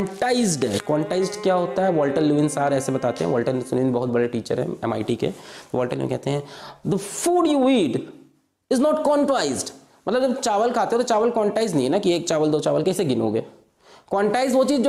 quantized है quantized क्या होता है वॉल्टर लुविन सार ऐसे बताते हैं वॉल्टर लुविन बहुत बड़े टीचर हैं एमआईटी के वॉल्टर लुविन कहते हैं the food you eat is not quantised मतलब जब चावल खाते हो तो चावल क्वांटाइज नहीं है ना कि एक चावल दो चावल कैसे गिनोगे क्वांटाइज वो चीज़